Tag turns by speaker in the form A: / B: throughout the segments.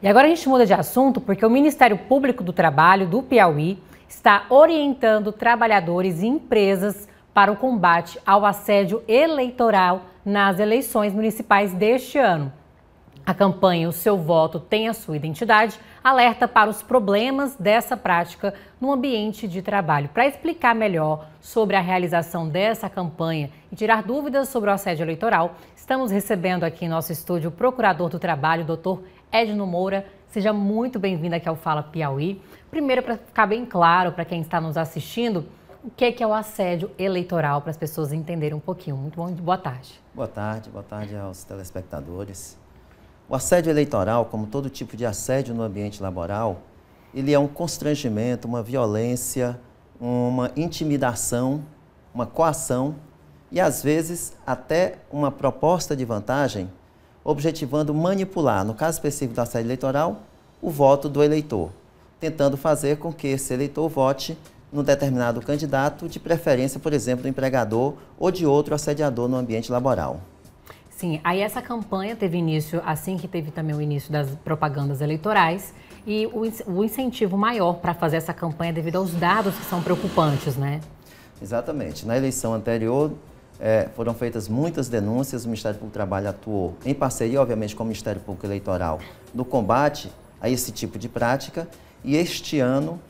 A: E agora a gente muda de assunto porque o Ministério Público do Trabalho do Piauí está orientando trabalhadores e empresas para o combate ao assédio eleitoral nas eleições municipais deste ano. A campanha O Seu Voto Tem a Sua Identidade alerta para os problemas dessa prática no ambiente de trabalho. Para explicar melhor sobre a realização dessa campanha e tirar dúvidas sobre o assédio eleitoral, estamos recebendo aqui em nosso estúdio o procurador do trabalho, doutor Edno Moura. Seja muito bem-vindo aqui ao Fala Piauí. Primeiro, para ficar bem claro para quem está nos assistindo, o que é, é o assédio eleitoral, para as pessoas entenderem um pouquinho. Muito bom, boa tarde.
B: Boa tarde, boa tarde aos telespectadores. O assédio eleitoral, como todo tipo de assédio no ambiente laboral, ele é um constrangimento, uma violência, uma intimidação, uma coação e às vezes até uma proposta de vantagem objetivando manipular, no caso específico da sede eleitoral, o voto do eleitor, tentando fazer com que esse eleitor vote num determinado candidato, de preferência, por exemplo, do empregador ou de outro assediador no ambiente laboral.
A: Sim, aí essa campanha teve início assim que teve também o início das propagandas eleitorais e o, o incentivo maior para fazer essa campanha devido aos dados que são preocupantes, né?
B: Exatamente. Na eleição anterior, é, foram feitas muitas denúncias, o Ministério Público do Trabalho atuou, em parceria, obviamente, com o Ministério Público Eleitoral, no combate a esse tipo de prática. E este ano,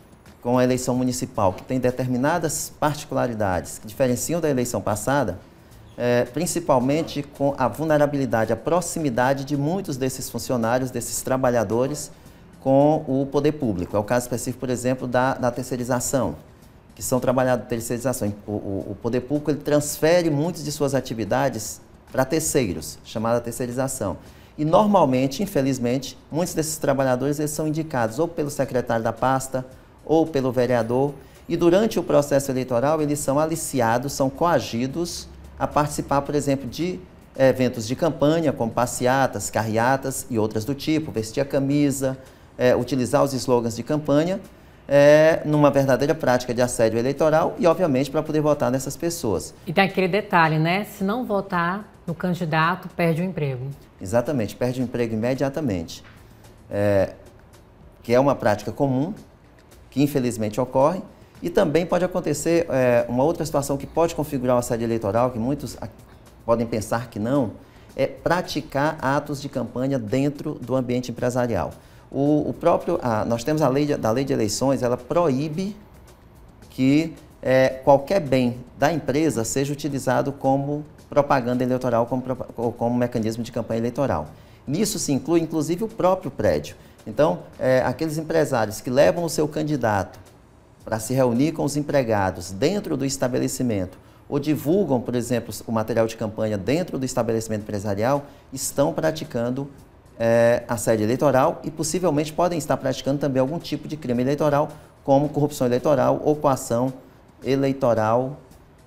B: com a eleição municipal, que tem determinadas particularidades que diferenciam da eleição passada, é, principalmente com a vulnerabilidade, a proximidade de muitos desses funcionários, desses trabalhadores com o poder público. É o caso específico, por exemplo, da, da terceirização que são trabalhados de terceirização. O, o, o, poder público ele transfere muitas de suas atividades para terceiros, chamada terceirização. E normalmente, infelizmente, muitos desses trabalhadores eles são indicados ou pelo secretário da pasta ou pelo vereador. E durante o processo eleitoral, eles são aliciados, são coagidos a participar, por exemplo, de eventos de campanha, como passeatas, carreatas e outras do tipo, vestir a camisa, é, utilizar os slogans de campanha é, numa verdadeira prática de assédio eleitoral e, obviamente, para poder votar nessas pessoas.
A: E tem aquele detalhe, né? Se não votar no candidato, perde o emprego.
B: Exatamente, perde o emprego imediatamente. É, que é uma prática comum, que infelizmente ocorre, e também pode acontecer é, uma outra situação que pode configurar o assédio eleitoral, que muitos podem pensar que não, é praticar atos de campanha dentro do ambiente empresarial. O, o próprio, ah, nós temos a lei de, da lei de eleições, ela proíbe que é, qualquer bem da empresa seja utilizado como propaganda eleitoral como, ou como mecanismo de campanha eleitoral. Nisso se inclui, inclusive, o próprio prédio. Então, é, aqueles empresários que levam o seu candidato para se reunir com os empregados dentro do estabelecimento ou divulgam, por exemplo, o material de campanha dentro do estabelecimento empresarial, estão praticando é, sede eleitoral e possivelmente podem estar praticando também algum tipo de crime eleitoral, como corrupção eleitoral ou coação eleitoral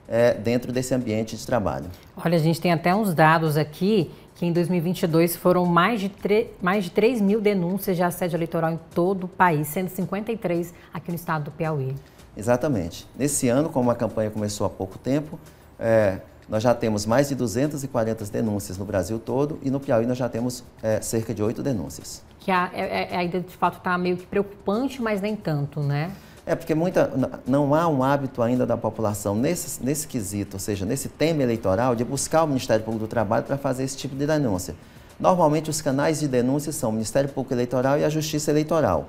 B: é, dentro desse ambiente de trabalho.
A: Olha, a gente tem até uns dados aqui que em 2022 foram mais de, 3, mais de 3 mil denúncias de assédio eleitoral em todo o país, 153 aqui no estado do Piauí.
B: Exatamente. Nesse ano, como a campanha começou há pouco tempo, é, nós já temos mais de 240 denúncias no Brasil todo e no Piauí nós já temos é, cerca de oito denúncias.
A: Que a, é, é, é ainda de fato está meio que preocupante, mas nem tanto, né?
B: É porque muita, não há um hábito ainda da população nesse, nesse quesito, ou seja, nesse tema eleitoral, de buscar o Ministério Público do Trabalho para fazer esse tipo de denúncia. Normalmente, os canais de denúncia são o Ministério Público Eleitoral e a Justiça Eleitoral.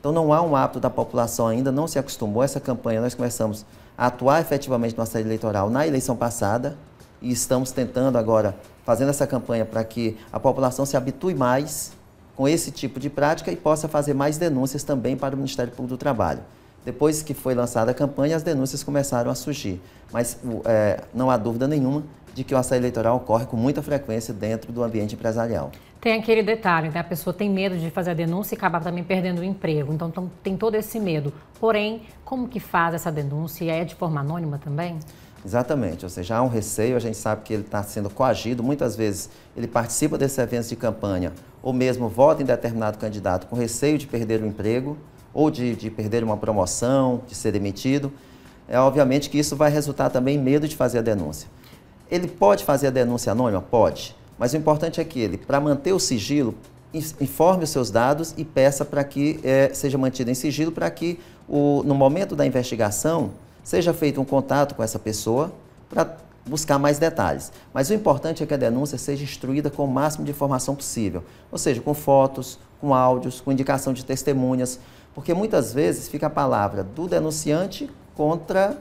B: Então, não há um hábito da população ainda, não se acostumou. Essa campanha, nós começamos atuar efetivamente nossa eleitoral na eleição passada e estamos tentando agora, fazendo essa campanha para que a população se habitue mais com esse tipo de prática e possa fazer mais denúncias também para o Ministério Público do Trabalho. Depois que foi lançada a campanha, as denúncias começaram a surgir. Mas é, não há dúvida nenhuma de que o assédio eleitoral ocorre com muita frequência dentro do ambiente empresarial.
A: Tem aquele detalhe, né? a pessoa tem medo de fazer a denúncia e acaba também perdendo o emprego, então tem todo esse medo. Porém, como que faz essa denúncia? é de forma anônima também?
B: Exatamente, ou seja, há um receio, a gente sabe que ele está sendo coagido, muitas vezes ele participa desses eventos de campanha ou mesmo vota em determinado candidato com receio de perder o emprego ou de, de perder uma promoção, de ser demitido. É obviamente que isso vai resultar também em medo de fazer a denúncia. Ele pode fazer a denúncia anônima? Pode. Mas o importante é que ele, para manter o sigilo, informe os seus dados e peça para que é, seja mantido em sigilo para que, o, no momento da investigação, seja feito um contato com essa pessoa para buscar mais detalhes. Mas o importante é que a denúncia seja instruída com o máximo de informação possível, ou seja, com fotos, com áudios, com indicação de testemunhas, porque muitas vezes fica a palavra do denunciante contra,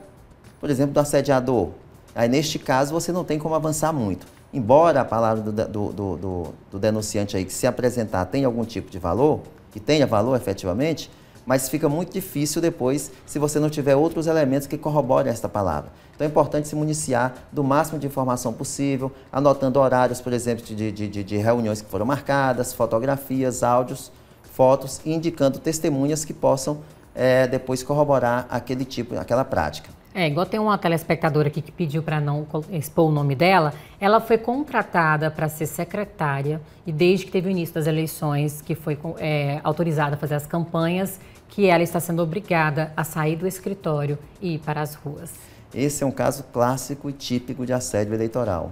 B: por exemplo, do assediador Aí, neste caso, você não tem como avançar muito. Embora a palavra do, do, do, do denunciante aí que se apresentar tenha algum tipo de valor, que tenha valor efetivamente, mas fica muito difícil depois se você não tiver outros elementos que corroborem esta palavra. Então é importante se municiar do máximo de informação possível, anotando horários, por exemplo, de, de, de reuniões que foram marcadas, fotografias, áudios, fotos, e indicando testemunhas que possam é, depois corroborar aquele tipo, aquela prática.
A: É, igual tem uma telespectadora aqui que pediu para não expor o nome dela. Ela foi contratada para ser secretária e desde que teve o início das eleições, que foi é, autorizada a fazer as campanhas, que ela está sendo obrigada a sair do escritório e ir para as ruas.
B: Esse é um caso clássico e típico de assédio eleitoral.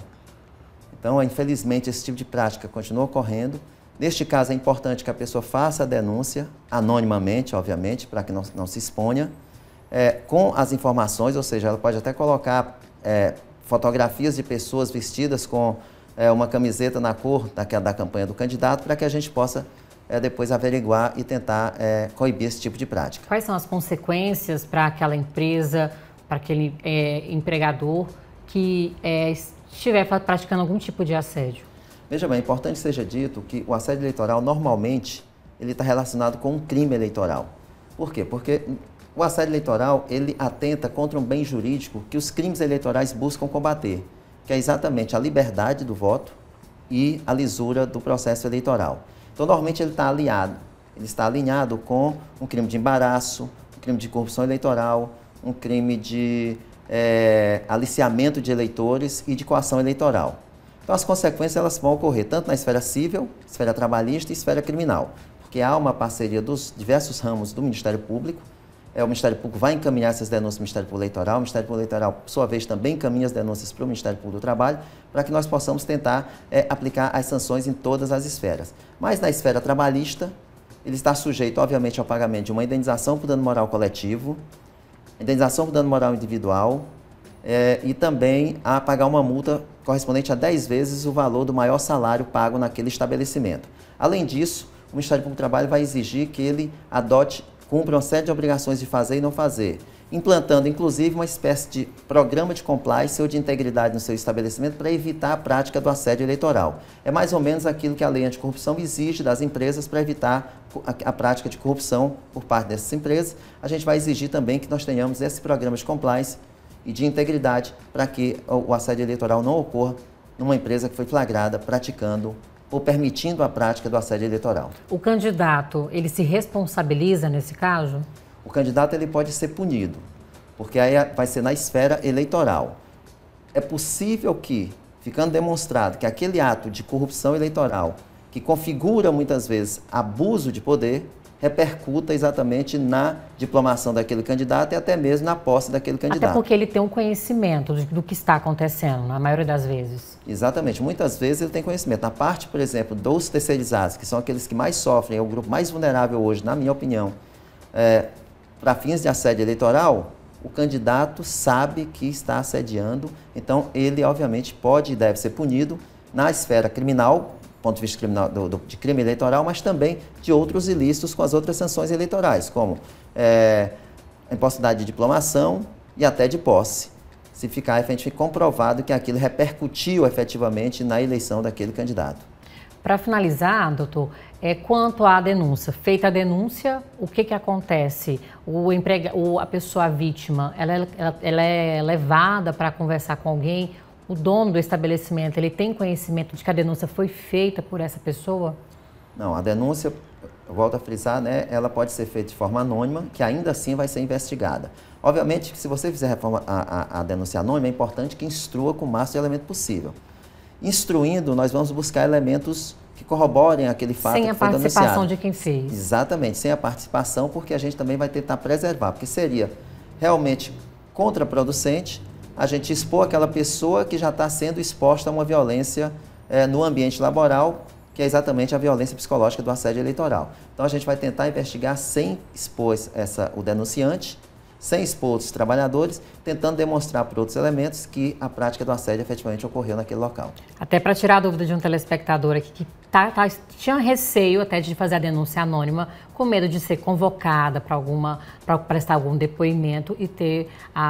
B: Então, infelizmente, esse tipo de prática continua ocorrendo. Neste caso, é importante que a pessoa faça a denúncia, anonimamente, obviamente, para que não, não se exponha é, com as informações, ou seja, ela pode até colocar é, fotografias de pessoas vestidas com é, uma camiseta na cor da, da campanha do candidato para que a gente possa é, depois averiguar e tentar é, coibir esse tipo de prática.
A: Quais são as consequências para aquela empresa, para aquele é, empregador que é, estiver praticando algum tipo de assédio?
B: Veja bem, é importante seja dito que o assédio eleitoral normalmente ele está relacionado com um crime eleitoral. Por quê? Porque o assédio eleitoral, ele atenta contra um bem jurídico que os crimes eleitorais buscam combater, que é exatamente a liberdade do voto e a lisura do processo eleitoral. Então, normalmente ele está aliado, ele está alinhado com um crime de embaraço, um crime de corrupção eleitoral, um crime de é, aliciamento de eleitores e de coação eleitoral. Então, as consequências elas vão ocorrer tanto na esfera civil, esfera trabalhista e esfera criminal, porque há uma parceria dos diversos ramos do Ministério Público é, o Ministério Público vai encaminhar essas denúncias para o Ministério Público Eleitoral, o Ministério Público Eleitoral, por sua vez, também encaminha as denúncias para o Ministério Público do Trabalho, para que nós possamos tentar é, aplicar as sanções em todas as esferas. Mas na esfera trabalhista, ele está sujeito, obviamente, ao pagamento de uma indenização por dano moral coletivo, indenização por dano moral individual é, e também a pagar uma multa correspondente a 10 vezes o valor do maior salário pago naquele estabelecimento. Além disso, o Ministério Público do Trabalho vai exigir que ele adote cumpre uma série de obrigações de fazer e não fazer, implantando inclusive uma espécie de programa de compliance ou de integridade no seu estabelecimento para evitar a prática do assédio eleitoral. É mais ou menos aquilo que a lei anticorrupção exige das empresas para evitar a, a prática de corrupção por parte dessas empresas. A gente vai exigir também que nós tenhamos esse programa de compliance e de integridade para que o assédio eleitoral não ocorra numa empresa que foi flagrada praticando ou permitindo a prática do assédio eleitoral.
A: O candidato, ele se responsabiliza nesse caso?
B: O candidato ele pode ser punido, porque aí vai ser na esfera eleitoral. É possível que, ficando demonstrado que aquele ato de corrupção eleitoral, que configura muitas vezes abuso de poder, repercuta exatamente na diplomação daquele candidato e até mesmo na posse daquele candidato. Até porque
A: ele tem um conhecimento do que está acontecendo, na maioria das vezes.
B: Exatamente, muitas vezes ele tem conhecimento. Na parte, por exemplo, dos terceirizados, que são aqueles que mais sofrem, é o grupo mais vulnerável hoje, na minha opinião, é, para fins de assédio eleitoral, o candidato sabe que está assediando, então ele, obviamente, pode e deve ser punido na esfera criminal, ponto de vista criminal, do, do, de crime eleitoral, mas também de outros ilícitos com as outras sanções eleitorais, como é, a impossibilidade de diplomação e até de posse, se ficar efetivamente é comprovado que aquilo repercutiu efetivamente na eleição daquele candidato.
A: Para finalizar, doutor, é, quanto à denúncia, feita a denúncia, o que, que acontece? O emprego, a pessoa vítima, ela, é, ela, ela é levada para conversar com alguém o dono do estabelecimento, ele tem conhecimento de que a denúncia foi feita por essa pessoa?
B: Não, a denúncia, volto a frisar, né, ela pode ser feita de forma anônima, que ainda assim vai ser investigada. Obviamente, se você fizer a, reforma, a, a, a denúncia anônima, é importante que instrua com o máximo de elemento possível. Instruindo, nós vamos buscar elementos que corroborem aquele fato Sem a participação
A: de quem fez.
B: Exatamente, sem a participação, porque a gente também vai tentar preservar, porque seria realmente contraproducente a gente expor aquela pessoa que já está sendo exposta a uma violência é, no ambiente laboral, que é exatamente a violência psicológica do assédio eleitoral. Então a gente vai tentar investigar sem expor essa, o denunciante sem expor os trabalhadores, tentando demonstrar por outros elementos que a prática do assédio efetivamente ocorreu naquele local.
A: Até para tirar a dúvida de um telespectador aqui que tá, tá, tinha receio até de fazer a denúncia anônima, com medo de ser convocada para alguma para prestar algum depoimento e ter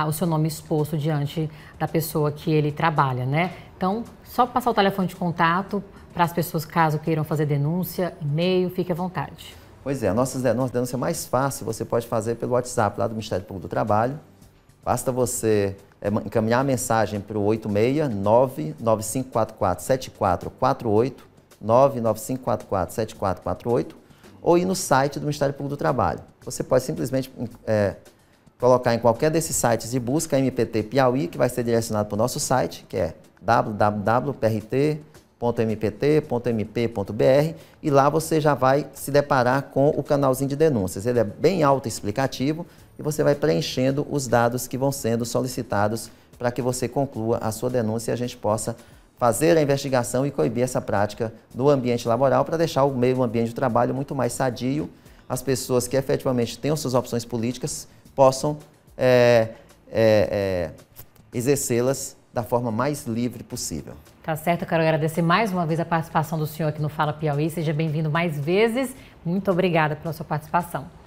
A: o seu nome exposto diante da pessoa que ele trabalha, né? Então, só passar o telefone de contato para as pessoas caso queiram fazer denúncia, e-mail, fique à vontade.
B: Pois é, a nossa denúncia é mais fácil você pode fazer pelo WhatsApp lá do Ministério Público do Trabalho. Basta você eh, encaminhar a mensagem para o 869-9544-7448, 99544-7448, ou ir no site do Ministério Público do Trabalho. Você pode simplesmente hum, é, colocar em qualquer desses sites de busca MPT Piauí, que vai ser direcionado para o nosso site, que é www.prt.com.br .mpt.mp.br e lá você já vai se deparar com o canalzinho de denúncias. Ele é bem autoexplicativo e você vai preenchendo os dados que vão sendo solicitados para que você conclua a sua denúncia e a gente possa fazer a investigação e coibir essa prática no ambiente laboral para deixar o meio ambiente de trabalho muito mais sadio, as pessoas que efetivamente têm suas opções políticas possam é, é, é, exercê-las da forma mais livre possível.
A: Tá certo, eu quero agradecer mais uma vez a participação do senhor aqui no Fala Piauí. Seja bem-vindo mais vezes. Muito obrigada pela sua participação.